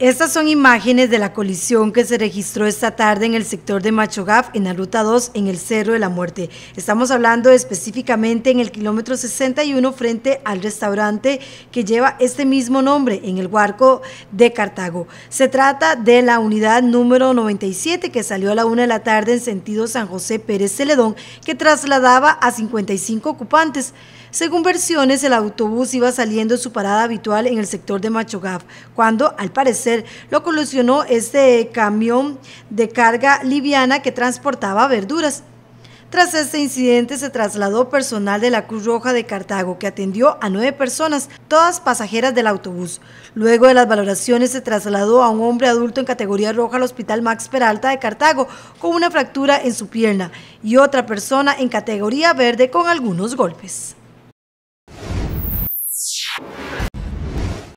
Estas son imágenes de la colisión que se registró esta tarde en el sector de Machogaf, en la Ruta 2, en el Cerro de la Muerte. Estamos hablando específicamente en el kilómetro 61 frente al restaurante que lleva este mismo nombre, en el Huarco de Cartago. Se trata de la unidad número 97 que salió a la una de la tarde en sentido San José Pérez Celedón, que trasladaba a 55 ocupantes. Según versiones, el autobús iba saliendo de su parada habitual en el sector de Machogaf, cuando, al parecer, lo colisionó este camión de carga liviana que transportaba verduras. Tras este incidente se trasladó personal de la Cruz Roja de Cartago que atendió a nueve personas, todas pasajeras del autobús. Luego de las valoraciones se trasladó a un hombre adulto en categoría roja al Hospital Max Peralta de Cartago con una fractura en su pierna y otra persona en categoría verde con algunos golpes.